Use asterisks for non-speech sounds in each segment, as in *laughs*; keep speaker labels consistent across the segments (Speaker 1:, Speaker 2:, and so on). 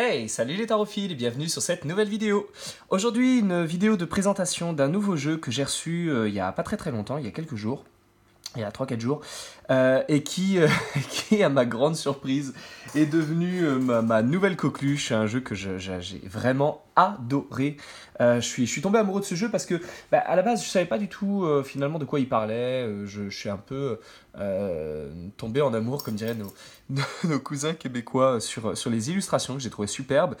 Speaker 1: Hey, salut les tarophiles et bienvenue sur cette nouvelle vidéo Aujourd'hui, une vidéo de présentation d'un nouveau jeu que j'ai reçu euh, il y a pas très très longtemps, il y a quelques jours, il y a 3-4 jours, euh, et qui, euh, *laughs* qui, à ma grande surprise, est devenu euh, ma, ma, nouvelle coqueluche, un jeu que j'ai vraiment adoré. je, suis, je suis tombé amoureux de ce jeu parce que, bah, à la base, je ne savais pas du tout finalement de quoi il parlait. Je, suis un peu tombé en amour, comme diraient *laughs* nos, cousins québécois, sur, sur les illustrations que j'ai trouvées superbes.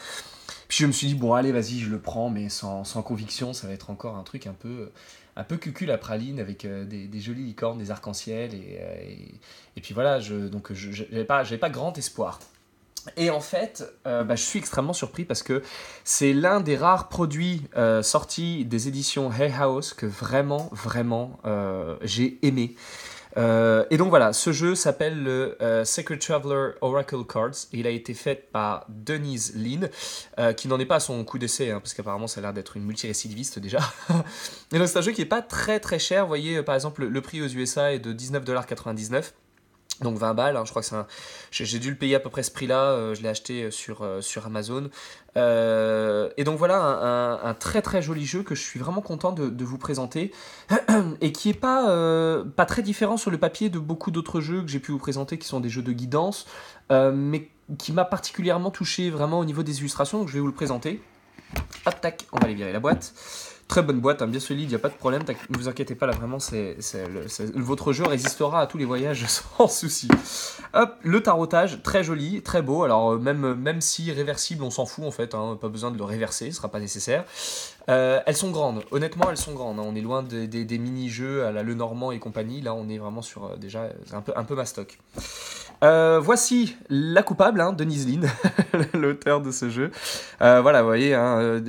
Speaker 1: Puis je me suis dit, bon, allez, vas-y, je le prends, mais sans, sans, conviction, ça va être encore un truc un peu un peu cucul à praline avec euh, des, jolies licornes, des arcs-en-ciel. Et, euh, puis voilà, je, donc je n'avais pas, pas grand espoir. Et en fait, euh, bah, je suis extrêmement surpris parce que c'est l'un des rares produits sortis des éditions Hay House que vraiment, vraiment j'ai aimé. Euh, et donc voilà, ce jeu s'appelle le Sacred euh, Secret Traveler Oracle Cards. il a été fait par Denise Lynn, euh, qui n'en est pas à son coup d'essai, hein, parce qu'apparemment ça a l'air d'être une multirécidiviste déjà. *laughs* et donc c'est un jeu qui n'est pas très très cher. Vous voyez, par exemple, le prix aux USA est de 19,99$. Donc 20 balles, hein, je crois que c'est un... J'ai dû le payer à peu près ce prix-là, euh, je l'ai acheté euh, sur, euh, sur Amazon. et donc voilà un, très très joli jeu que je suis vraiment content de, vous présenter *clears throat* et qui est pas, pas très différent sur le papier de beaucoup d'autres jeux que j'ai pu vous présenter qui sont des jeux de guidance, mais qui m'a particulièrement touché vraiment au niveau des illustrations, donc je vais vous le présenter. Hop tac, on va aller virer la boîte. Très bonne boîte, hein, bien solide, il n'y a pas de problème, ne vous inquiétez pas là vraiment, c'est, votre jeu résistera à tous les voyages *laughs* sans souci. Hop, le tarotage, très joli, très beau, alors euh, même, même si réversible, on s'en fout en fait, hein, pas besoin de le réverser, ce sera pas nécessaire. Euh, elles sont grandes, honnêtement elles sont grandes, hein, on est loin des, mini-jeux à la Le Normand et compagnie, là on est vraiment sur euh, déjà un peu, un peu mastoc. voici la coupable, hein, Denise Lynn, *laughs* l'auteur de ce jeu. voilà, vous voyez,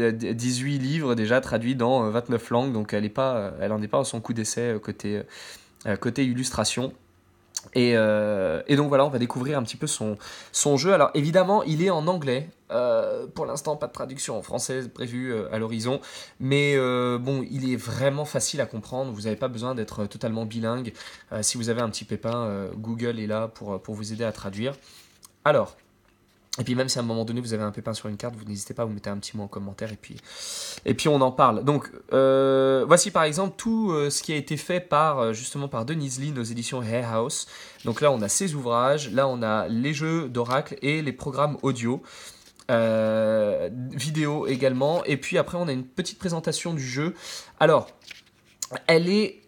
Speaker 1: 18 livres déjà traduits dans 29 euh, langues, donc elle n'en est, pas, euh, elle en est pas à son coup d'essai euh, côté, côté illustration. Et, donc voilà, on va découvrir un petit peu son, jeu. Alors évidemment, il est en anglais. pour l'instant, pas de traduction en français prévue à l'horizon. Mais bon, il est vraiment facile à comprendre. Vous n'avez pas besoin d'être totalement bilingue. si vous avez un petit pépin, Google est là pour, pour vous aider à traduire. Alors, et puis même si à un moment donné vous avez un pépin sur une carte, vous n'hésitez pas, vous mettez un petit mot en commentaire et puis, et puis on en parle. Donc euh, voici par exemple tout euh, ce qui a été fait par euh, justement par Denise Lee, nos éditions Hair House. Donc là on a ses ouvrages, là on a les jeux d'Oracle et les programmes audio. vidéo également et puis après on a une petite présentation du jeu alors elle est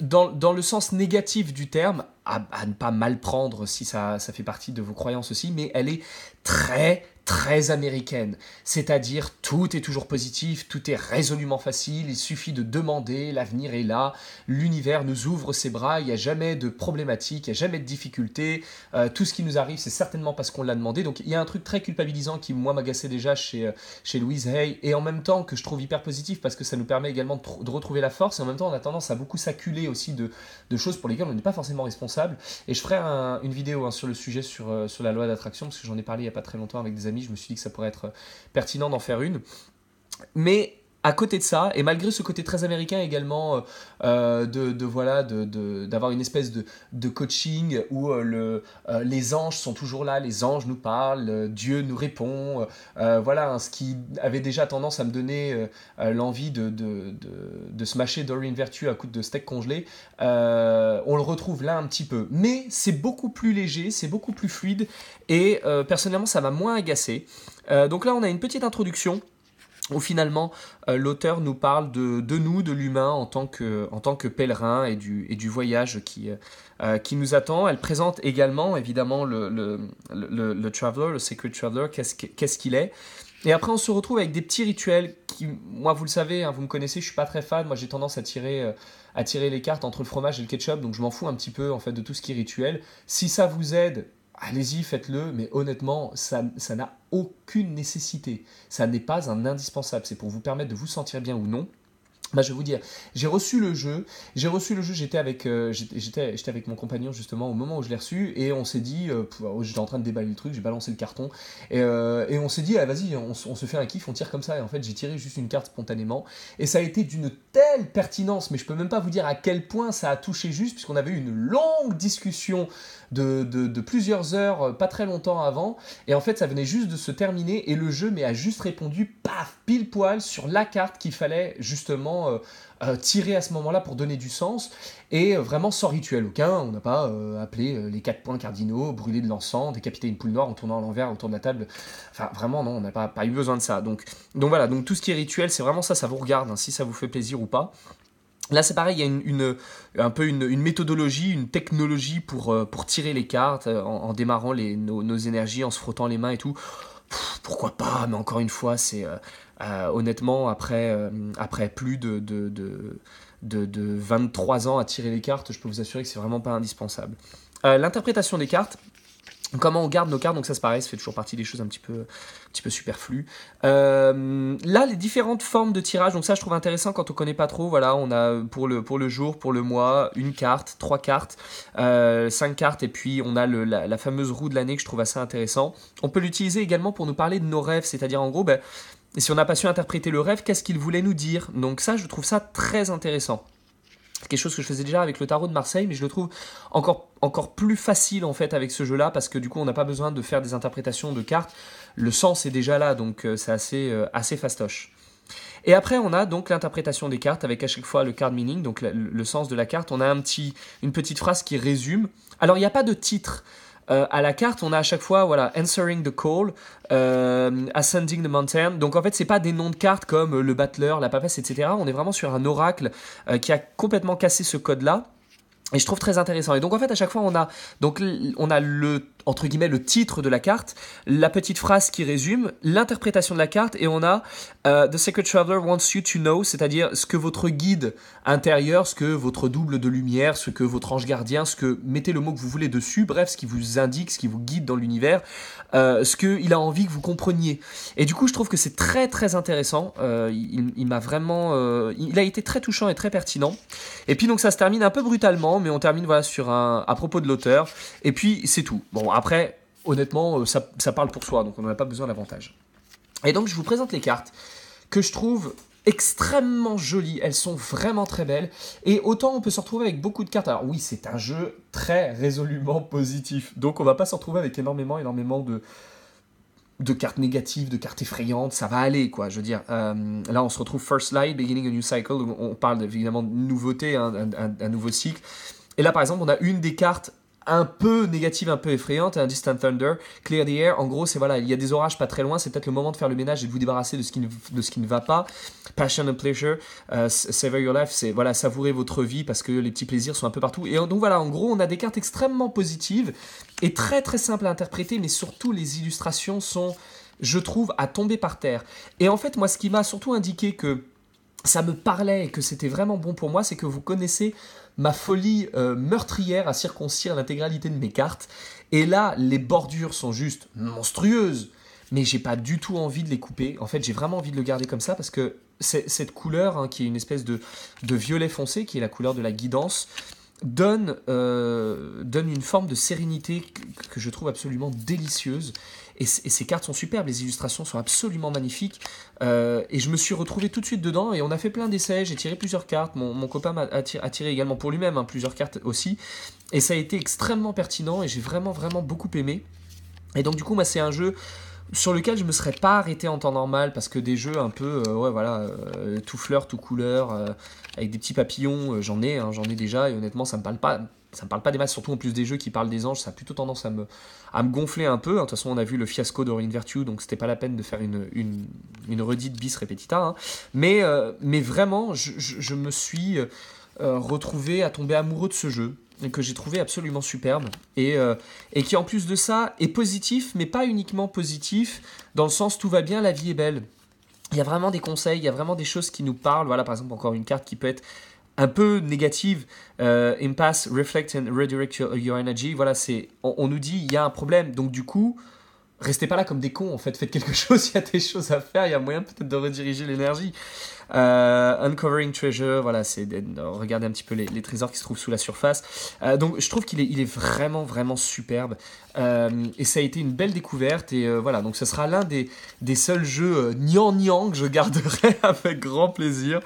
Speaker 1: dans, le sens négatif du terme, à, ne pas mal prendre si ça, ça fait partie de vos croyances aussi, mais elle est très très américaine, c'est-à-dire tout est toujours positif, tout est résolument facile, il suffit de demander, l'avenir est là, l'univers nous ouvre ses bras, il n'y a jamais de problématiques, il n'y a jamais de difficultés, euh, tout ce qui nous arrive c'est certainement parce qu'on l'a demandé, donc il y a un truc très culpabilisant qui moi m'agaçait déjà chez, euh, chez Louise Hay, et en même temps que je trouve hyper positif parce que ça nous permet également de, retrouver la force, et en même temps on a tendance à beaucoup s'acculer aussi de, choses pour lesquelles on n'est pas forcément responsable, et je ferai une vidéo hein, sur le sujet sur, euh, sur la loi d'attraction, parce que j'en ai parlé il n'y a pas très longtemps avec des amis, je me suis dit que ça pourrait être pertinent d'en faire une. Mais à côté de ça, et malgré ce côté très américain également, euh, euh, de, voilà, d'avoir une espèce de, coaching où euh, les anges sont toujours là, les anges nous parlent, Dieu nous répond, voilà, hein, ce qui avait déjà tendance à me donner l'envie de, de, de, smasher Dorian Virtue à coup de steak congelé, on le retrouve là un petit peu. Mais c'est beaucoup plus léger, c'est beaucoup plus fluide, et personnellement ça m'a moins agacé. donc là on a une petite introduction où finalement euh, l'auteur nous parle de, nous, de l'humain en tant que, en tant que pèlerin et du, et du voyage qui, euh, euh, qui nous attend. Elle présente également évidemment le, le, le, le traveler, le secret traveler, qu'est-ce qu'il est, Et après on se retrouve avec des petits rituels qui, moi vous le savez, hein, vous me connaissez, je suis pas très fan, moi j'ai tendance à tirer... à tirer les cartes entre le fromage et le ketchup, donc je m'en fous un petit peu en fait de tout ce qui est rituel. Si ça vous aide, allez-y, faites-le, mais honnêtement, ça n'a aucune nécessité. Ça n'est pas un indispensable. C'est pour vous permettre de vous sentir bien ou non, bah, je vais vous dire, j'ai reçu le jeu, j'ai reçu le jeu, j'étais avec, euh, j'étais, j'étais avec mon compagnon justement au moment où je l'ai reçu, et on s'est dit, euh, oh, j'étais en train de déballer le truc, j'ai balancé le carton, et, euh, on s'est dit, ah, vas-y, on, se fait un kiff, on tire comme ça, et en fait j'ai tiré juste une carte spontanément, et ça a été d'une telle pertinence, mais je peux même pas vous dire à quel point ça a touché juste, puisqu'on avait eu une longue discussion de, de, plusieurs heures, pas très longtemps avant, et en fait ça venait juste de se terminer, et le jeu m'a a juste répondu, paf, pile poil sur la carte qu'il fallait justement euh, euh, tirer à ce moment-là pour donner du sens, et vraiment sans rituel aucun. On n'a pas euh, appelé les quatre points cardinaux, brûler de l'encens, décapiter une poule noire en tournant à l'envers autour de la table. Enfin, vraiment, non, on n'a pas, pas, eu besoin de ça. Donc, donc voilà, donc tout ce qui est rituel, c'est vraiment ça, ça vous regarde, hein, si ça vous fait plaisir ou pas. Là, c'est pareil, il y a une, un peu une, méthodologie, une technologie pour, pour tirer les cartes en, démarrant les, nos, énergies, en se frottant les mains et tout. pourquoi pas, mais encore une fois, c'est euh, honnêtement, après, euh, après plus de de, de, 23 ans à tirer les cartes, je peux vous assurer que c'est vraiment pas indispensable. Euh, l'interprétation des cartes, Comment on garde nos cartes, donc ça se pareil, ça fait toujours partie des choses un petit peu, petit peu superflues. là, les différentes formes de tirage, donc ça je trouve intéressant quand on connaît pas trop, voilà, on a pour le, pour le jour, pour le mois, une carte, trois cartes, cinq cartes, et puis on a la, fameuse roue de l'année que je trouve assez intéressant. On peut l'utiliser également pour nous parler de nos rêves, c'est-à-dire en gros, ben, et si on n'a pas su interpréter le rêve, qu'est-ce qu'il voulait nous dire Donc ça, je trouve ça très intéressant. C'est quelque chose que je faisais déjà avec le tarot de Marseille, mais je le trouve encore, encore plus facile en fait avec ce jeu-là, parce que du coup on n'a pas besoin de faire des interprétations de cartes, le sens est déjà là, donc euh, c'est assez, euh, assez fastoche. Et après, on a donc l'interprétation des cartes avec à chaque fois le card meaning, donc le, sens de la carte. On a un petit, une petite phrase qui résume. Alors, il n'y a pas de titre. Euh, à la carte, on a à chaque fois voilà answering the call, euh, ascending the mountain. Donc en fait, c'est pas des noms de cartes comme euh, le battleur, la papesse, etc. On est vraiment sur un oracle qui a complètement cassé ce code là. Et je trouve très intéressant. Et donc en fait à chaque fois on a donc on a le entre guillemets le titre de la carte, la petite phrase qui résume, l'interprétation de la carte et on a euh, The Secret Traveler wants you to know, c'est-à-dire ce que votre guide intérieur, ce que votre double de lumière, ce que votre ange gardien, ce que mettez le mot que vous voulez dessus, bref, ce qui vous indique, ce qui vous guide dans l'univers, ce euh, ce qu'il a envie que vous compreniez. Et du coup, je trouve que c'est très très intéressant. Euh, il, il m'a vraiment, il a été très touchant et très pertinent. Et puis donc ça se termine un peu brutalement, mais on termine voilà sur un à propos de l'auteur. Et puis c'est tout. Bon après, honnêtement, euh, ça, parle pour soi, donc on n'en a pas besoin davantage. Et donc je vous présente les cartes que je trouve extrêmement jolies, elles sont vraiment très belles, et autant on peut se retrouver avec beaucoup de cartes. Alors oui, c'est un jeu très résolument positif, donc on va pas se retrouver avec énormément, énormément de, de cartes négatives, de cartes effrayantes, ça va aller, quoi. Je veux dire, euh, là, on se retrouve First Light, Beginning a New Cycle, on parle évidemment de nouveauté, hein, un, nouveau cycle. Et là, par exemple, on a une des cartes un peu négative, un peu effrayante, un Distant Thunder, Clear the Air, en gros, c'est voilà, il y a des orages pas très loin, c'est peut-être le moment de faire le ménage et de vous débarrasser de ce qui ne, de ce qui ne va pas. Passion and Pleasure, euh, savour Your Life, c'est voilà, savourer votre vie parce que les petits plaisirs sont un peu partout. Et donc voilà, en gros, on a des cartes extrêmement positives et très très simples à interpréter, mais surtout les illustrations sont, je trouve, à tomber par terre. Et en fait, moi, ce qui m'a surtout indiqué que ça me parlait et que c'était vraiment bon pour moi, c'est que vous connaissez ma folie euh, meurtrière à circoncire l'intégralité de mes cartes. Et là, les bordures sont juste monstrueuses, mais j'ai pas du tout envie de les couper. En fait, j'ai vraiment envie de le garder comme ça parce que cette couleur, hein, qui est une espèce de, de violet foncé, qui est la couleur de la guidance, donne, euh, donne une forme de sérénité que, je trouve absolument délicieuse et, ces cartes sont superbes, les illustrations sont absolument magnifiques. Euh, et je me suis retrouvé tout de suite dedans et on a fait plein d'essais, j'ai tiré plusieurs cartes, mon, copain m'a tiré également pour lui-même hein, plusieurs cartes aussi. Et ça a été extrêmement pertinent et j'ai vraiment vraiment beaucoup aimé. Et donc du coup, moi c'est un jeu sur lequel je me serais pas arrêté en temps normal parce que des jeux un peu euh, ouais voilà euh, tout fleur tout couleur euh, avec des petits papillons j'en ai hein, j'en ai déjà et honnêtement ça me parle pas ça me parle pas des masses surtout en plus des jeux qui parlent des anges ça a plutôt tendance à me à me gonfler un peu hein, de toute façon on a vu le fiasco d'Orin Virtue donc c'était pas la peine de faire une une, redite bis repetita hein. mais mais vraiment je me suis retrouvé à tomber amoureux de ce jeu que j'ai trouvé absolument superbe et, euh, et qui en plus de ça est positif, mais pas uniquement positif, dans le sens tout va bien, la vie est belle. Il y a vraiment des conseils, il y a vraiment des choses qui nous parlent. Voilà, par exemple, encore une carte qui peut être un peu négative, euh, impasse, reflect and redirect your, energy. Voilà, c'est, on, on, nous dit il y a un problème, donc du coup, restez pas là comme des cons en fait, faites quelque *laughs* chose, il y a des choses à faire, il y a moyen peut-être de rediriger l'énergie. Euh, Uncovering Treasure, voilà, c'est euh, regarder un petit peu les, trésors qui se trouvent sous la surface. Euh, donc je trouve qu'il est, il est vraiment, vraiment superbe. et ça a été une belle découverte. Et voilà, donc ce sera l'un des, des seuls jeux nian que je garderai *laughs* avec grand plaisir.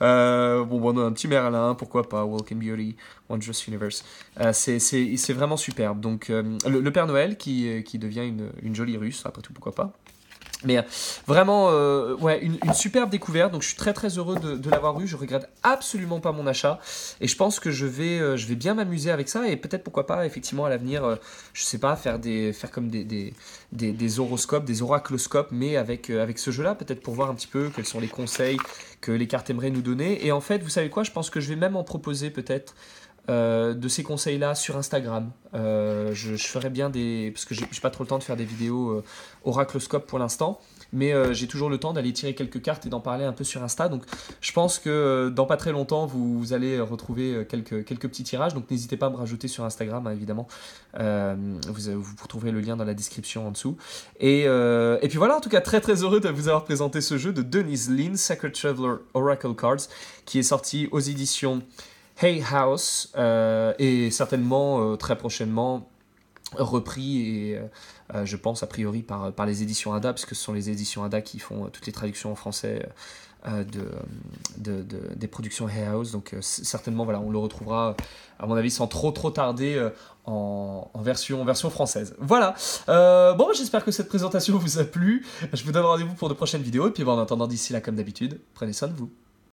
Speaker 1: bon, bon, on a un petit Merlin, pourquoi pas, Walking Beauty, Wondrous Universe. c'est vraiment superbe. Donc, le, Père Noël qui, qui devient une, une jolie russe, après tout, pourquoi pas. Mais euh, vraiment, euh, ouais, une, superbe découverte. Donc, je suis très très heureux de, l'avoir eu. Je regrette absolument pas mon achat. Et je pense que je vais, euh, je vais bien m'amuser avec ça. Et peut-être pourquoi pas, effectivement, à l'avenir, je je sais pas, faire des, faire comme des, des, horoscopes, des oracloscopes, mais avec, avec ce jeu-là, peut-être pour voir un petit peu quels sont les conseils que les cartes aimeraient nous donner. Et en fait, vous savez quoi Je pense que je vais même en proposer peut-être euh, de ces conseils-là sur Instagram. Euh, je, ferai bien des... Parce que j'ai pas trop le temps de faire des vidéos euh, oraclescope pour l'instant. Mais j'ai toujours le temps d'aller tirer quelques cartes et d'en parler un peu sur Insta. Donc je pense que dans pas très longtemps, vous, allez retrouver quelques, quelques petits tirages. Donc n'hésitez pas à me rajouter sur Instagram, hein, évidemment. vous, vous trouverez le lien dans la description en dessous. Et, et puis voilà, en tout cas, très très heureux de vous avoir présenté ce jeu de Denise Lynn, Sacred Traveler Oracle Cards, qui est sorti aux éditions Hey House est euh, certainement euh, très prochainement repris et euh, je pense a priori par, par les éditions Ada, puisque ce sont les éditions Ada qui font toutes les traductions en français de, de, des productions Hey House. Donc certainement, voilà, on le retrouvera, à mon avis, sans trop trop tarder en, version, version française. Voilà. bon, j'espère que cette présentation vous a plu. Je vous donne rendez-vous pour de prochaines vidéos. Et puis, en attendant, d'ici là, comme d'habitude, prenez soin de vous.